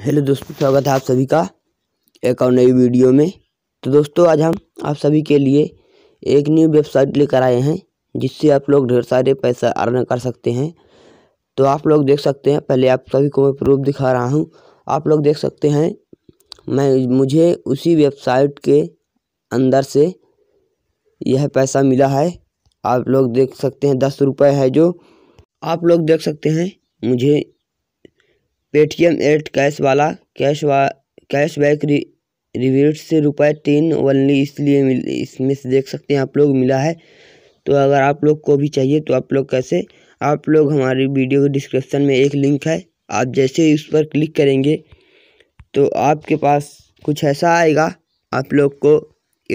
hello दोस्तों स्वागत है आप सभी का एक और नई वीडियो में तो दोस्तों आज हम आप सभी के लिए एक न्यू वेबसाइट लेकर आए हैं जिससे आप लोग ढेर सारे पैसा अर्न कर सकते हैं तो आप लोग देख सकते हैं पहले आप सभी को मैं प्रूफ दिखा रहा हूं आप लोग देख सकते हैं मैं मुझे उसी वेबसाइट के अंदर से यह पैसा मिला है आप लोग देख सकते हैं दस रुपये है जो आप लोग देख सकते हैं मुझे पेटीएम एट कैश वाला कैश वा, बैक रि, रिवीट से रुपए तीन वनली इसलिए मिल इसमें से देख सकते हैं आप लोग मिला है तो अगर आप लोग को भी चाहिए तो आप लोग कैसे आप लोग हमारी वीडियो के डिस्क्रिप्शन में एक लिंक है आप जैसे ही उस पर क्लिक करेंगे तो आपके पास कुछ ऐसा आएगा आप लोग को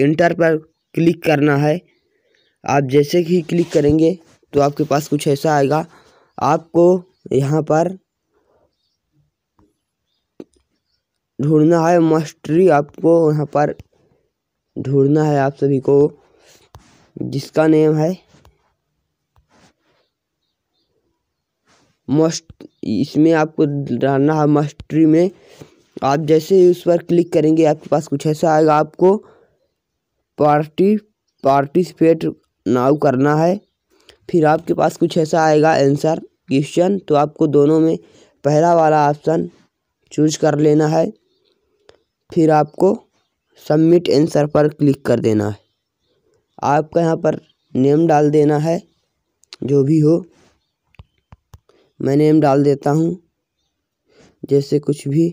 इंटर पर क्लिक करना है आप जैसे ही क्लिक करेंगे तो आपके पास कुछ ऐसा आएगा आपको यहाँ पर ढूंढना है मस्टरी आपको यहाँ पर ढूंढना है आप सभी को जिसका नेम है मस्ट इसमें आपको डालना है मस्टरी में आप जैसे ही उस पर क्लिक करेंगे आपके पास कुछ ऐसा आएगा आपको पार्टी पार्टिसिपेट नाउ करना है फिर आपके पास कुछ ऐसा आएगा आंसर क्वेश्चन तो आपको दोनों में पहला वाला ऑप्शन चूज कर लेना है फिर आपको सबमिट एंसर पर क्लिक कर देना है आपका यहाँ पर नेम डाल देना है जो भी हो मैं नेम डाल देता हूँ जैसे कुछ भी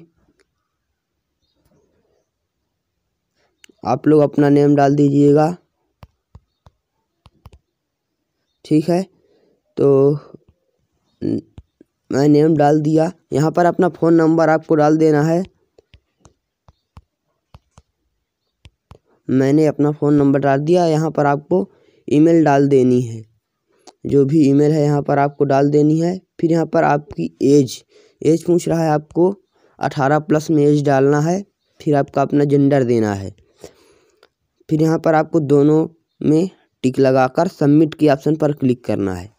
आप लोग अपना नेम डाल दीजिएगा ठीक है तो मैं नेम डाल दिया यहाँ पर अपना फ़ोन नंबर आपको डाल देना है मैंने अपना फ़ोन नंबर डाल दिया यहाँ पर आपको ईमेल डाल देनी है जो भी ईमेल है यहाँ पर आपको डाल देनी है फिर यहाँ पर आपकी एज एज पूछ रहा है आपको अठारह प्लस में एज डालना है फिर आपका अपना जेंडर देना है फिर यहाँ पर आपको दोनों में टिक लगाकर सबमिट के ऑप्शन पर क्लिक करना है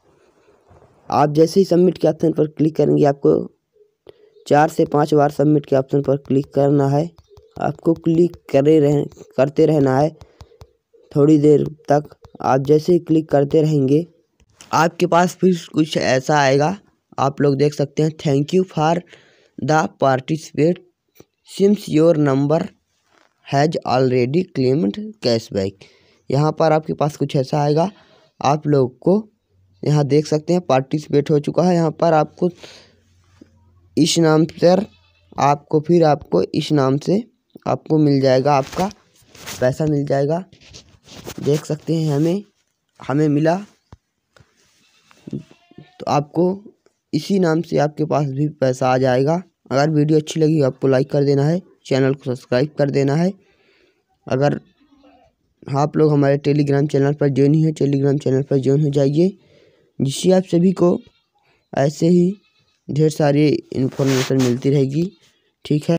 आप जैसे ही सबमिट के ऑप्शन पर क्लिक करेंगे आपको चार से पाँच बार सबमिट के ऑप्शन पर क्लिक करना है आपको क्लिक करे रह करते रहना है थोड़ी देर तक आप जैसे ही क्लिक करते रहेंगे आपके पास फिर कुछ ऐसा आएगा आप लोग देख सकते हैं thank you for the participate seems your number has already claimed cashback यहाँ पर आपके पास कुछ ऐसा आएगा आप लोग को यहाँ देख सकते हैं पार्टिसिपेट हो चुका है यहाँ पर आपको इस नाम पर आपको फिर आपको इस नाम से आपको मिल जाएगा आपका पैसा मिल जाएगा देख सकते हैं हमें हमें मिला तो आपको इसी नाम से आपके पास भी पैसा आ जाएगा अगर वीडियो अच्छी लगी आपको लाइक कर देना है चैनल को सब्सक्राइब कर देना है अगर आप लोग हमारे टेलीग्राम चैनल पर ज्वाइन ही हो टेलीग्राम चैनल पर ज्वाइन हो जाइए जिससे आप सभी को ऐसे ही ढेर सारी इन्फॉर्मेशन मिलती रहेगी ठीक है